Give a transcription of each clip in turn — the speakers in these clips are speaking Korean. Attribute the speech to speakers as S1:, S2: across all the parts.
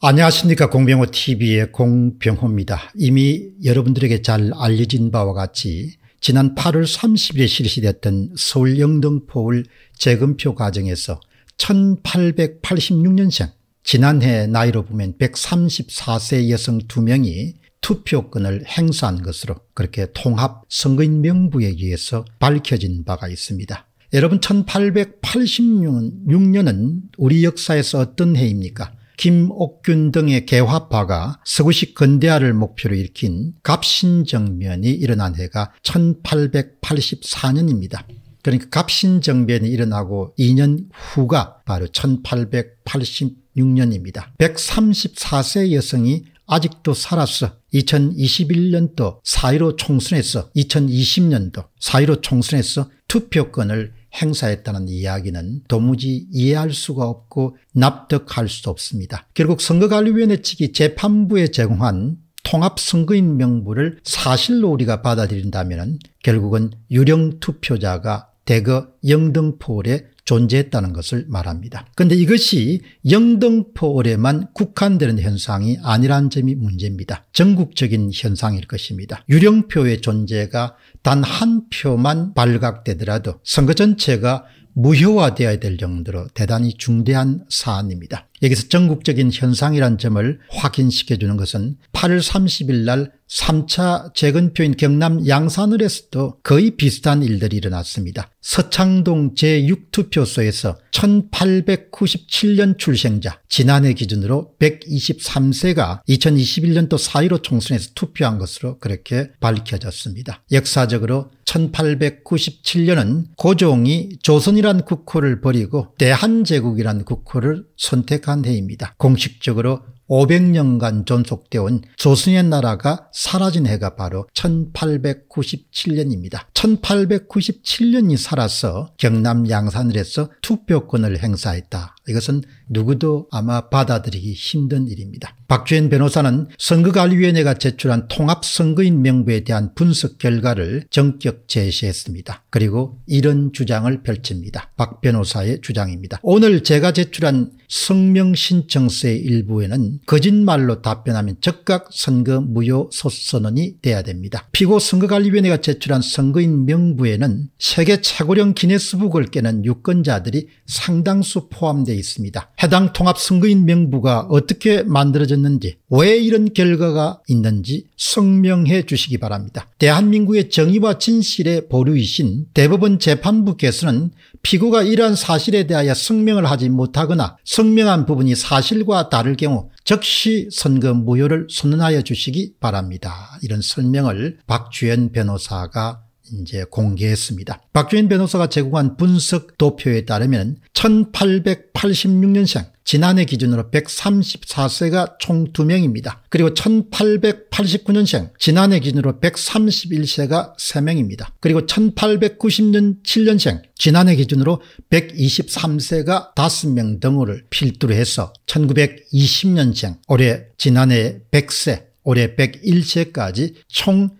S1: 안녕하십니까 공병호TV의 공병호입니다. 이미 여러분들에게 잘 알려진 바와 같이 지난 8월 30일에 실시됐던 서울 영등포울 재검표 과정에서 1886년생 지난해 나이로 보면 134세 여성 2명이 투표권을 행사한 것으로 그렇게 통합 선거인 명부에 의해서 밝혀진 바가 있습니다. 여러분 1886년은 우리 역사에서 어떤 해입니까 김옥균 등의 개화파가 서구식 근대화를 목표로 일으킨 갑신정변이 일어난 해가 1884년입니다. 그러니까 갑신정변이 일어나고 2년 후가 바로 1886년입니다. 134세 여성이 아직도 살았어. 2021년도 4.15 총선에서 2020년도 4.15 총선에서 투표권을 행사했다는 이야기는 도무지 이해할 수가 없고 납득할 수 없습니다. 결국 선거관리위원회 측이 재판부에 제공한 통합선거인 명부를 사실로 우리가 받아들인다면 결국은 유령 투표자가 대거 영등포에 존재했다는 것을 말합니다. 그런데 이것이 영등포을에만 국한되는 현상이 아니란 점이 문제입니다. 전국적인 현상일 것입니다. 유령표의 존재가 단 한 표만 발각되더라도 선거 전체가 무효화되어야 될 정도로 대단히 중대한 사안입니다. 여기서 전국적인 현상이란 점을 확인시켜주는 것은 8월 30일 날 3차 재건표인 경남 양산을에서도 거의 비슷한 일들이 일어났습니다. 서창동 제6투표소에서 1897년 출생자 지난해 기준으로 123세가 2021년도 4.15 총선에서 투표한 것으로 그렇게 밝혀졌습니다. 역사적으로 1897년은 고종이 조선이란 국호를 버리고 대한제국이란 국호를 선택 시작한 해입니다. 공식적으로 500년간 존속되온 어 조선의 나라가 사라진 해가 바로 1897년입니다. 1897년이 살아서 경남 양산을에서 투표권을 행사했다. 이것은 누구도 아마 받아들이기 힘든 일입니다. 박주현 변호사는 선거관리위원회가 제출한 통합선거인 명부에 대한 분석 결과를 전격 제시했습니다. 그리고 이런 주장을 펼칩니다. 박 변호사의 주장입니다. 오늘 제가 제출한 성명신청서의 일부에는 거짓말로 답변하면 즉각 선거 무효 소선언이 돼야 됩니다. 피고 선거관리위원회가 제출한 선거인 명부에는 세계 최고령 기네스북을 깨는 유권자들이 상당수 포함되어 있습니다. 해당 통합선거인 명부가 어떻게 만들어졌는지 왜 이런 결과가 있는지 성명해 주시기 바랍니다. 대한민국의 정의와 진실의 보류이신 대법원 재판부께서는 피고가 이러한 사실에 대하여 성명을 하지 못하거나 성명한 부분이 사실과 다를 경우 즉시 선거 무효를 선언하여 주시기 바랍니다. 이런 설명을 박주현 변호사가 이제 공개했습니다. 박주인 변호사가 제공한 분석 도표에 따르면 1886년생 지난해 기준으로 134세가 총 2명입니다. 그리고 1889년생 지난해 기준으로 131세가 3명입니다. 그리고 1 8 9 7년생 지난해 기준으로 123세가 5명 등호 필두로 해서 1920년생 올해 지난해 100세 올해 101세까지 총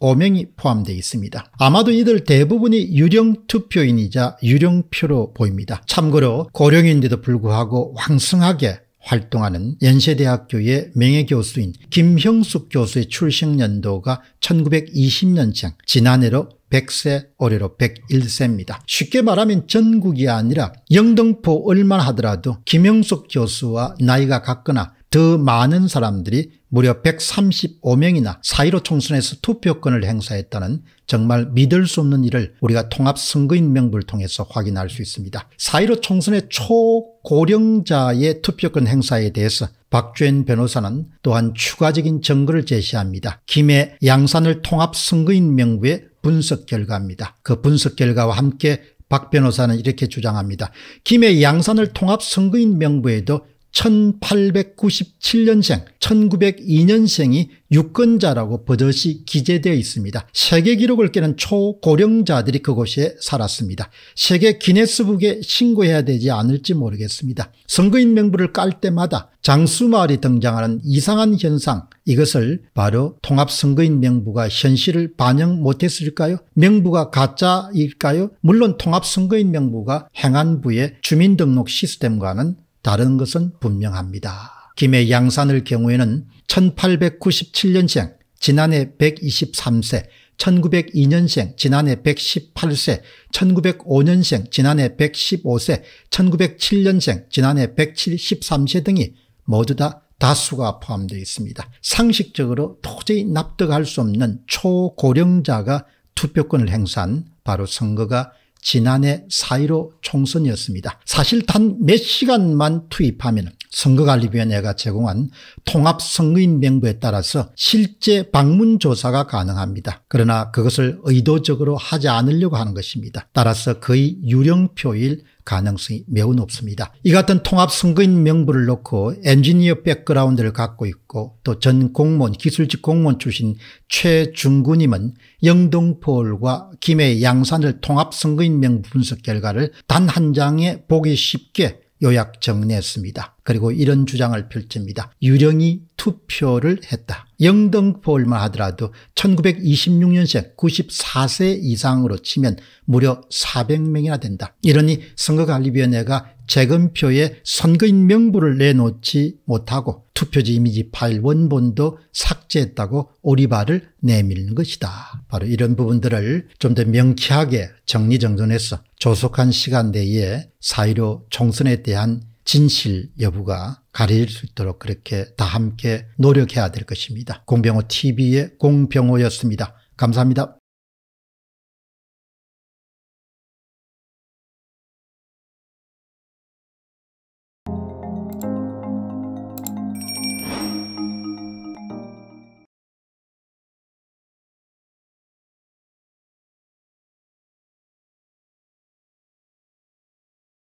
S1: 5명이 포함되어 있습니다. 아마도 이들 대부분이 유령 투표인이자 유령표로 보입니다. 참고로 고령인데도 불구하고 왕성하게 활동하는 연세대학교의 명예교수인 김형숙 교수의 출생 연도가 1920년생 지난해로 100세 올해로 101세입니다. 쉽게 말하면 전국이 아니라 영등포 얼만 하더라도 김형숙 교수와 나이가 같거나 더 많은 사람들이 무려 135명이나 4.15 총선에서 투표권을 행사했다는 정말 믿을 수 없는 일을 우리가 통합선거인 명부를 통해서 확인할 수 있습니다. 4.15 총선의 초고령자의 투표권 행사에 대해서 박주현 변호사는 또한 추가적인 증거를 제시합니다. 김해 양산을 통합선거인 명부의 분석 결과입니다. 그 분석 결과와 함께 박 변호사는 이렇게 주장합니다. 김해 양산을 통합선거인 명부에도 1897년생 1902년생이 유권자라고 버젓이 기재되어 있습니다. 세계 기록을 깨는 초고령자들이 그곳에 살았습니다. 세계 기네스북에 신고해야 되지 않을지 모르겠습니다. 선거인 명부를 깔 때마다 장수마을이 등장하는 이상한 현상 이것을 바로 통합선거인 명부가 현실을 반영 못했을까요? 명부가 가짜일까요? 물론 통합선거인 명부가 행안부의 주민등록 시스템과는 다른 것은 분명합니다. 김해 양산을 경우에는 1897년생 지난해 123세 1902년생 지난해 118세 1905년생 지난해 115세 1907년생 지난해 173세 등이 모두 다 다수가 포함되어 있습니다. 상식적으로 도저히 납득할 수 없는 초고령자가 투표권을 행사한 바로 선거가 지난해 4.15 총선이었습니다. 사실 단 몇 시간만 투입하면 선거관리위원회가 제공한 통합선거인 명부에 따라서 실제 방문조사가 가능합니다. 그러나 그것을 의도적으로 하지 않으려고 하는 것입니다. 따라서 거의 유령표일 가능성이 매우 높습니다. 이 같은 통합선거인 명부를 놓고 엔지니어 백그라운드를 갖고 있고 또 전 공무원 기술직 공무원 출신 최중구님은 영등포을과 김해 양산을 통합선거인 명부 분석 결과를 단 한 장에 보기 쉽게 요약 정리했습니다. 그리고 이런 주장을 펼칩니다. 유령이 투표를 했다. 영등포일만 하더라도 1926년생 94세 이상으로 치면 무려 400명이나 된다. 이러니 선거관리위원회가 재검표에 선거인 명부를 내놓지 못하고 투표지 이미지 파일 원본도 삭제했다고 오리발을 내밀는 것이다. 바로 이런 부분들을 좀 더 명쾌하게 정리정돈해서 조속한 시간 내에 사1로 총선에 대한 진실 여부가 가릴수 있도록 그렇게 다 함께 노력해야 될 것입니다. 공병호 TV의 공병호였습니다. 감사합니다.